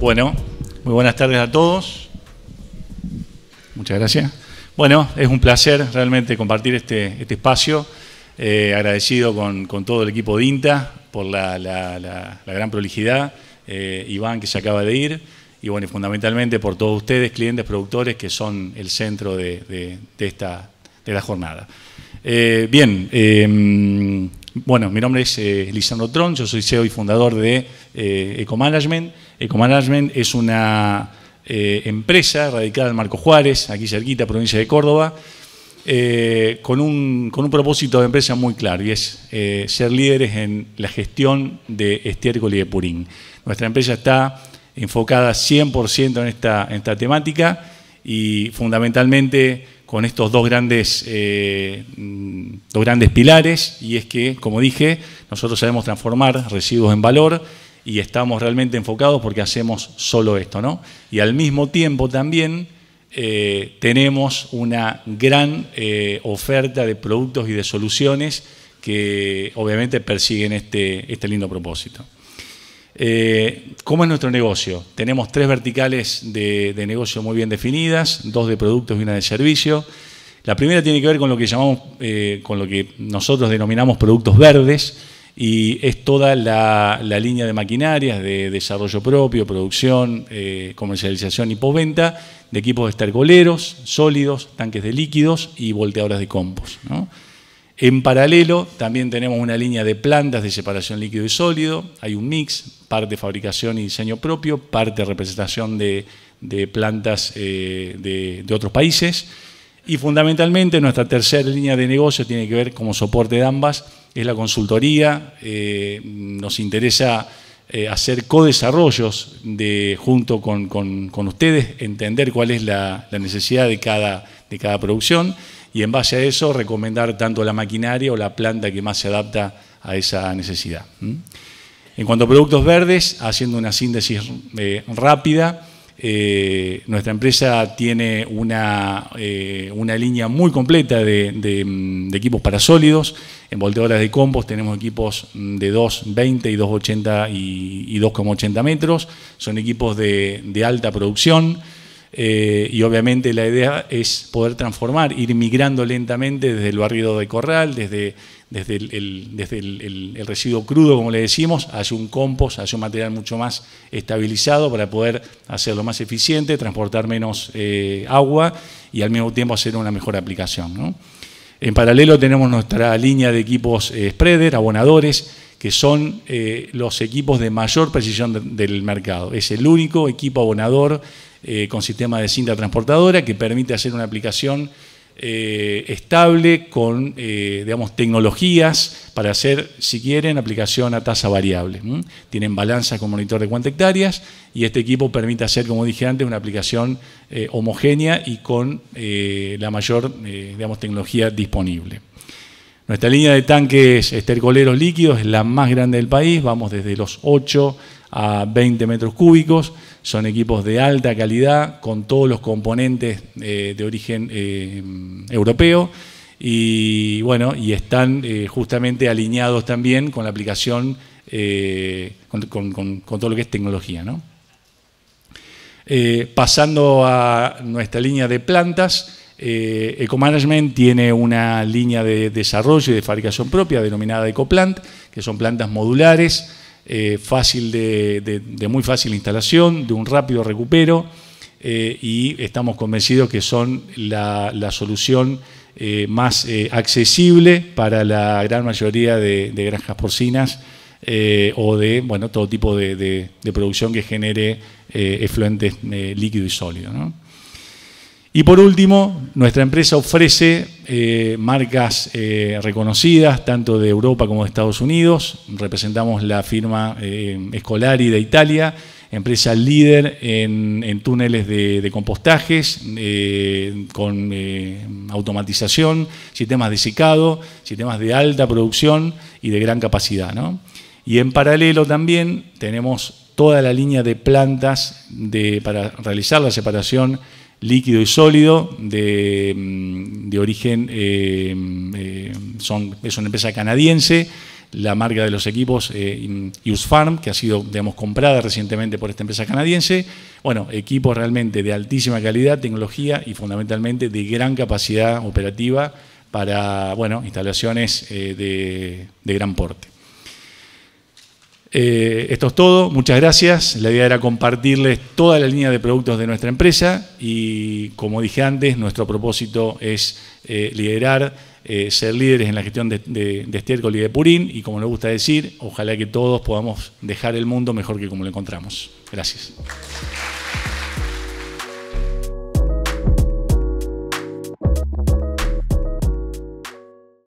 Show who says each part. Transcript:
Speaker 1: Bueno, muy buenas tardes a todos. Muchas gracias. Bueno, es un placer realmente compartir este, este espacio. Eh, agradecido con, todo el equipo de INTA por la, gran prolijidad. Eh, Iván, que se acaba de ir. Y bueno, y fundamentalmente por todos ustedes, clientes, productores, que son el centro de, esta, la jornada. Eh, bien, bueno, mi nombre es eh, Lisandro Tron, yo soy CEO y fundador de eh, Ecomanagement. Ecomanagement es una eh, empresa radicada en Marco Juárez, aquí cerquita, provincia de Córdoba, con un, propósito de empresa muy claro y es ser líderes en la gestión de estiércol y de purín. Nuestra empresa está enfocada 100% en esta, en esta temática y fundamentalmente con estos dos grandes, eh, mm, dos grandes pilares y es que, como dije, nosotros sabemos transformar residuos en valor y estamos realmente enfocados porque hacemos solo esto, ¿no? Y al mismo tiempo también eh, tenemos una gran eh, oferta de productos y de soluciones que obviamente persiguen este, este lindo propósito. Eh, ¿Cómo es nuestro negocio? Tenemos tres verticales de, negocio muy bien definidas, dos de productos y una de servicio. La primera tiene que ver con lo que llamamos, eh, con lo que nosotros denominamos productos verdes, y es toda la, línea de maquinarias, de desarrollo propio, producción, eh, comercialización y postventa, de equipos de estercoleros, sólidos, tanques de líquidos y volteadoras de compost. En paralelo, también tenemos una línea de plantas de separación líquido y sólido. Hay un mix, parte fabricación y diseño propio, parte representación de, plantas eh, de, otros países. Y fundamentalmente nuestra tercera línea de negocio tiene que ver como soporte de ambas, es la consultoría. Eh, nos interesa eh, hacer codesarrollos de, junto con, ustedes, entender cuál es la, necesidad de cada producción y en base a eso recomendar tanto la maquinaria o la planta que más se adapta a esa necesidad. En cuanto a productos verdes, haciendo una síntesis eh, rápida, eh, nuestra empresa tiene eh, una, línea muy completa de, equipos para sólidos. En volteadoras de compost tenemos equipos mm, de 2,20 y 2,80 y, 2,80 metros. Son equipos de alta producción. Eh, y obviamente la idea es poder transformar, ir migrando lentamente desde el barrido de corral, desde, desde, el, desde el, residuo crudo, como le decimos, hacia un compost, hacia un material mucho más estabilizado para poder hacerlo más eficiente, transportar menos eh, agua y al mismo tiempo hacer una mejor aplicación. En paralelo tenemos nuestra línea de equipos eh, spreader, abonadores, que son los equipos de mayor precisión del mercado. Es el único equipo abonador eh, con sistema de cinta transportadora que permite hacer una aplicación eh, estable con, eh, digamos, tecnologías para hacer, si quieren, aplicación a tasa variable. Tienen balanza con monitor de cuánta hectáreas y este equipo permite hacer, como dije antes, una aplicación homogénea y con la mayor, digamos, tecnología disponible. Nuestra línea de tanques estercoleros líquidos es la más grande del país, vamos desde los 8 a 20 metros cúbicos. Son equipos de alta calidad, con todos los componentes eh, de origen eh, europeo. Y bueno, y están eh, justamente alineados también con la aplicación, con, todo lo que es tecnología. pasando a nuestra línea de plantas, Ecomanagement tiene una línea de desarrollo y de fabricación propia denominada Ecoplant, que son plantas modulares eh, fácil de, muy fácil instalación, de un rápido recupero eh, y estamos convencidos que son la, solución eh, más accesible para la gran mayoría de, granjas porcinas o de bueno, todo tipo de, producción que genere efluentes líquido y sólido. Y por último, nuestra empresa ofrece eh, marcas eh, reconocidas tanto de Europa como de Estados Unidos. Representamos la firma Scolari eh, Escolari de Italia, empresa líder en, túneles de, compostajes, con automatización, sistemas de secado, sistemas de alta producción y de gran capacidad. Y en paralelo también tenemos toda la línea de plantas para realizar la separación líquido y sólido, de, mm, origen, eh, eh, son, es una empresa canadiense, la marca de los equipos eh, Use Farm, que ha sido comprada recientemente por esta empresa canadiense. Bueno, equipos realmente de altísima calidad, tecnología y fundamentalmente de gran capacidad operativa para bueno, instalaciones de gran porte. Eh, esto es todo, muchas gracias. La idea era compartirles toda la línea de productos de nuestra empresa y como dije antes, nuestro propósito es eh, liderar, eh, ser líderes en la gestión de, de, estiércol y de purín y como le gusta decir, ojalá que todos podamos dejar el mundo mejor que como lo encontramos. Gracias.